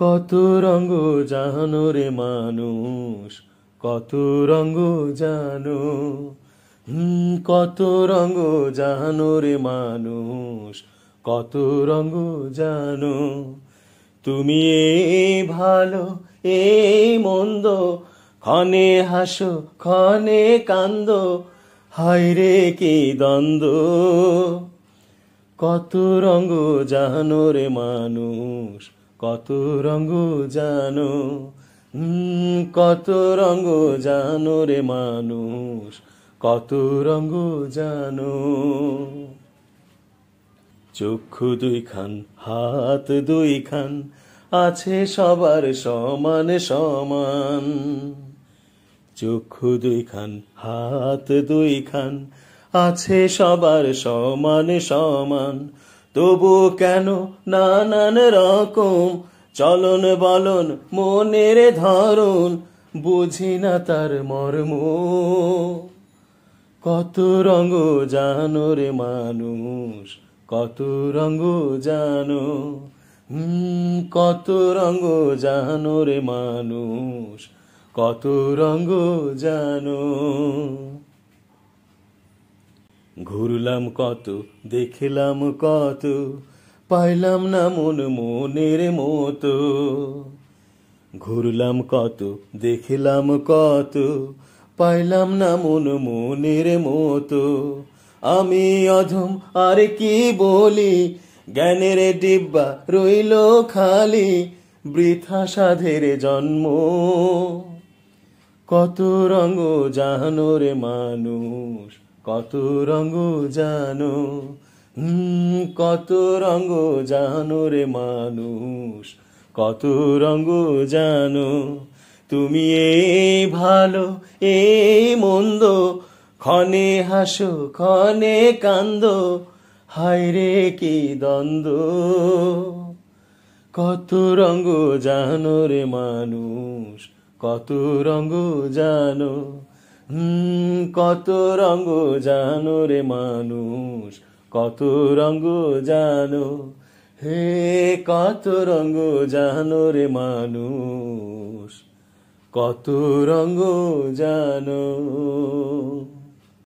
কত রঙ জানো রে মানুষ কত রঙ জানো কত রঙ জানো রে মানুষ কত রঙ জানো তুমি এ ভালো এ মন্দ ক্ষণে হাসো ক্ষণে কান্দ হায় রে কি দ্বন্দ্ব কত রঙ জানো রে মানুষ কত রঙ জানো কত রঙ জানো রে মানুষ কত রঙ জানো চক্ষু দুই খান হাত দুই খান আছে সবার সমান সমান চক্ষু দুই খান হাত দুই খান আছে সবার সমান সমান তবু কেন নানান রকম চলন বলন মনের ধরন বুঝি না তার মর্ম কত রঙ জানো রে মানুষ কত রঙ জানো কত রঙ জানো রে মানুষ কত রঙ জানো ঘুরলাম কত দেখলাম কত পাইলাম না মন মনের মতো ঘুরলাম কত দেখলাম কত পাইলাম না মন মনের মতো আমি অধম আর কি বলি জ্ঞানের ডিব্বা রইল খালি বৃথা সাধের জন্ম কত রঙ জাহানোর মানুষ কত রঙ জানো কত রঙ জানো রে মানুষ কত রঙ জানো তুমি এই ভালো এই মন্দ ক্ষণে হাসো ক্ষণে কান্দ হায় রে কি দ্বন্দ্ব কত রঙ জানো রে মানুষ কত রঙ জানো কত রঙ জানো রে মানুষ কত রঙ জানো হে কত রঙ জানো রে মানুষ কত রঙ জানো